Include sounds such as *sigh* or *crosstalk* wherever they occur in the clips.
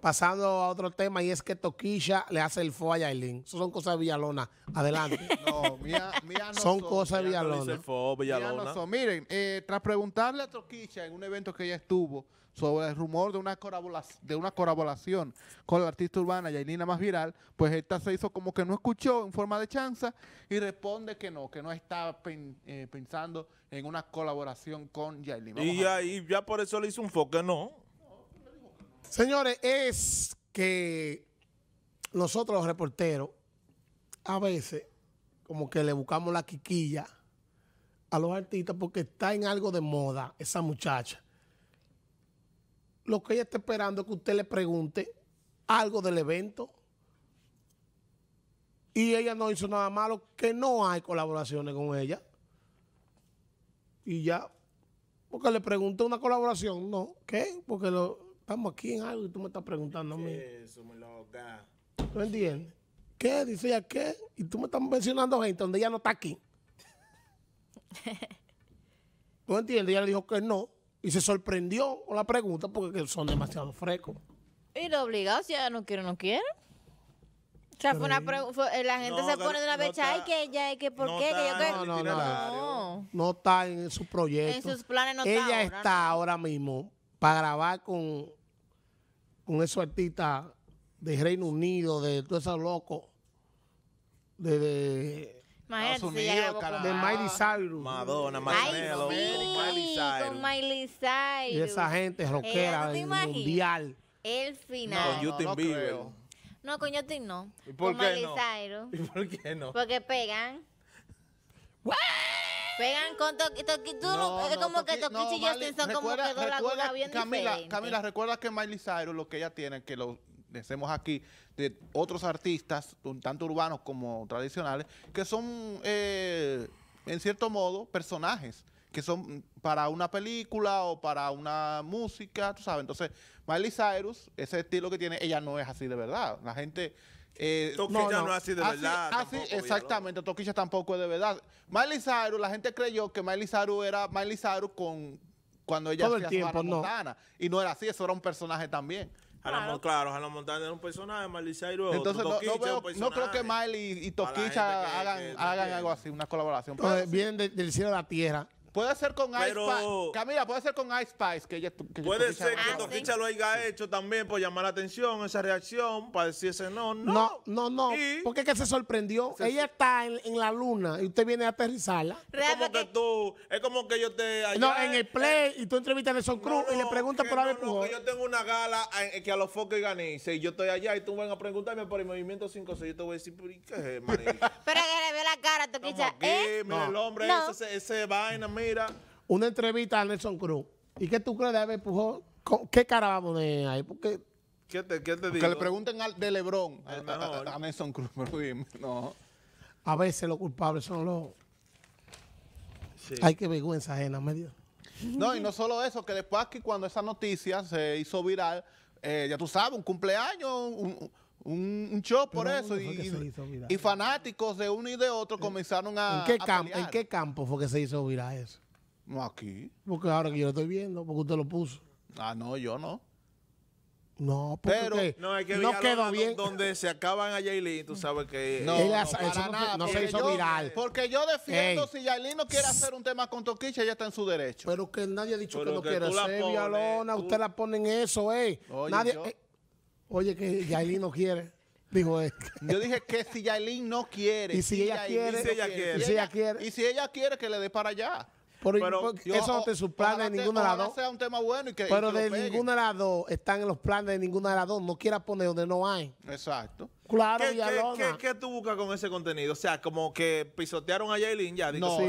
Pasando a otro tema, y es que Toquilla le hace el fo a Yailin. Eso son cosas de Villalona. Adelante. *laughs* son, cosas Villalona. Miren, tras preguntarle a Toquilla en un evento que ella estuvo sobre el rumor de una, de una colaboración con la artista urbana Yailina más viral, pues esta se hizo como que no escuchó en forma de chanza y responde que no, que no estaba eh, pensando en una colaboración con Yailin. y ahí ya por eso le hizo un foco, no. Señores, es que nosotros los reporteros a veces como que le buscamos la quiquilla a los artistas porque está en algo de moda esa muchacha. Lo que ella está esperando es que usted le pregunte algo del evento y ella no hizo nada malo, que no hay colaboraciones con ella. Y ya, porque le preguntó una colaboración, no, ¿qué? Porque lo, estamos aquí en algo y tú me estás preguntando a mí. Eso, mi loca. ¿Tú entiendes? ¿Qué? Dice ella, ¿qué? Y tú me estás mencionando gente donde ella no está aquí. *laughs* ¿Tú entiendes? Ella le dijo que no. Y se sorprendió con la pregunta porque son demasiado frescos. Y lo obligado, si ella no quiere, no quiere. O sea, fue una pregunta... Eh, la gente se pone de una vez, no ay, que ella, que por qué, que yo No, no, no, no. está en sus proyectos. En sus planes no ella está. Ella está ahora mismo para grabar con, con esos artistas de Reino Unido, de todos esos locos, de, de Estados Unidos, de Miley Cyrus. Madonna, Marcelo, Miley Cyrus. Con Miley Cyrus. Y esa gente rockera mundial. El final. No, Justin no, Bieber. No, con Justin no. ¿Y por con qué Miley no? Cyrus. *laughs* ¿Y por qué no? Porque pegan. Pegan con Toki es como que Toki y Justin son como que dos lagunas bien Camila, Camila, recuerda que Miley Cyrus lo que ella tiene, que lo decimos aquí, de otros artistas, tanto urbanos como tradicionales, que son, eh, en cierto modo, personajes que son para una película o para una música, tú sabes. Entonces, Miley Cyrus, ese estilo que tiene, ella no es así de verdad. La gente eh, no, no. es así de ah, verdad. Así, ah, exactamente, Toquicha tampoco es de verdad. Miley Cyrus, la gente creyó que Miley Cyrus era Miley Cyrus con, cuando ella hacía el Montana. Y no era así, eso era un personaje también. Claro, claro Montana era un personaje, Miley Cyrus Entonces, otro, no, veo, no, creo que Miley y Toquicha hagan, hagan algo así, una colaboración. vienen del cielo a la tierra Puede ser con Ice Spice. Camila, puede ser con Ice Spice. Que ella, que puede ser que Toquicha lo haya hecho también por llamar la atención, esa reacción, para decirse no, no. No, no, no. ¿Por qué que se sorprendió. ella está en, la luna y usted viene a aterrizarla. Es como que tú, es como que yo te... Allá, no, en el play y tú entrevistas a Nelson Cruz y le preguntas por haber no, yo tengo una gala en, eh, que a los focos gané. y yo estoy allá y tú van a preguntarme por el movimiento 5 6 Yo te voy a decir, ¿por qué, *laughs* Pero que le el hombre, ese, vaina, mira. Una entrevista a Nelson Cruz. ¿Y que tú crees de ¿Qué cara va a ahí? Porque te, digo? Que le pregunten al de Lebrón, a, Nelson Cruz, *laughs* A veces los culpables son los... Hay que vergüenza ajena, medio. No, y no solo eso, que después que cuando esa noticia se hizo viral, eh, ya tú sabes, un cumpleaños, un, un, show por eso. Y, fanáticos de uno y de otro comenzaron a. ¿En qué, campo, ¿En qué campo fue que se hizo viral eso? No, aquí. Porque ahora que yo lo estoy viendo, porque usted lo puso. Ah, no, yo no. No, pero no, es que no quedó bien. Donde se acaban a Yailin, tú sabes que... No, no, para nada, no se hizo viral. Porque yo defiendo, si Yailin no quiere hacer un tema con Toquicha, ella está en su derecho. Pero que nadie ha dicho que, no quiere hacer, Vialona. Usted la pone en eso, eh. Oye, nadie, eh, Oye, que Yailin no quiere. Dijo este. Yo dije que si Yailin no quiere. Y si, ella, quiere, y si ella quiere. Y si ella quiere. que le dé para allá. Pero, eso no te plan de ninguna de las dos. Sea un tema bueno y que, pero de ninguna de las dos están en los planes de ninguna de las dos. No quiera poner donde no hay. Exacto. Claro, ¿Qué, Villalona. ¿qué, qué, qué tú buscas con ese contenido? O sea, como que pisotearon a Jaylin ya. no, sí,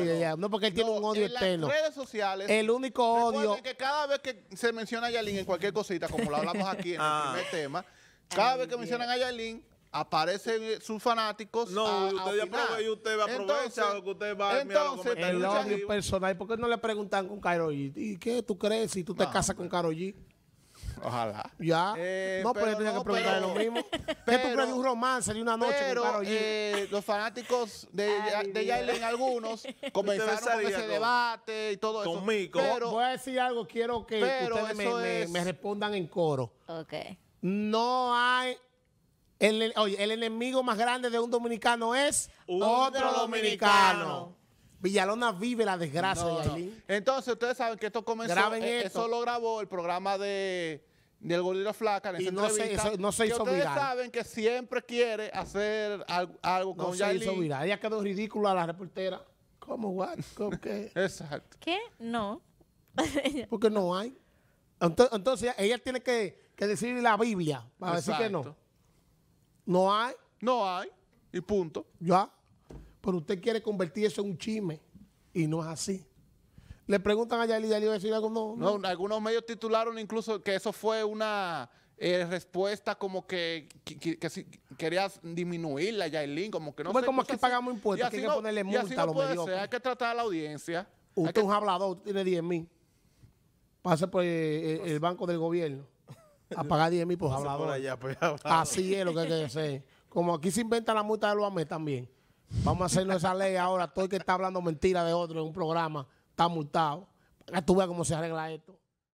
porque él tiene un odio en las redes sociales. El único odio. que cada vez que se menciona a Jaylin en cualquier cosita, como lo hablamos aquí en el *laughs* ah. primer tema, cada vez que mencionan a Yailin, aparecen sus fanáticos. No, a, ya usted y usted va a aprovechar que usted va a Entonces, el odio personal, ¿por qué no le preguntan con Karol G? ¿Y qué tú crees si tú te casas con Karol G? Ojalá. Ya. Eh, no, pero, yo tenía que preguntarle lo mismo. *laughs* ¿Qué tú crees un romance de una noche? Pero eh, los fanáticos de, de algunos, *laughs* comenzaron con ese debate y todo eso. Conmigo. Pero, Voy a decir algo, quiero que ustedes me, respondan en coro. Ok. No hay... El, oye, el enemigo más grande de un dominicano es otro dominicano. Villalona vive la desgracia de Entonces, ustedes saben que esto comenzó. Graben eh, Eso lo grabó el programa de del Gordillo Flaca no se, hizo ustedes saben que siempre quiere hacer algo, con Yailin. No se hizo viral. Ella quedó ridícula a la reportera. ¿Cómo, what? ¿Cómo qué? *laughs* Exacto. ¿Qué? No. *laughs* Porque no hay. Entonces, ella tiene que, decir la Biblia para decir que no. No hay. No hay. Y punto. Ya pero usted quiere convertir eso en un chisme y no es así. Le preguntan a Yali, Yali decir algo, no, algunos medios titularon incluso que eso fue una eh, respuesta como que, quería disminuirla que si querías como que no como aquí pagamos impuestos, que hay que ponerle multa a los medios. hay que tratar a la audiencia. Usted es un hablador, tiene 10 mil. Pase por eh, eh, el banco del gobierno a pagar 10 mil por pues, hablador. Así es lo que hay que hacer. Como aquí se inventa la multa de los AME también. Vamos a hacernos esa ley ahora. Todo el que está hablando mentira de otro en un programa está multado. tú veas cómo se arregla esto.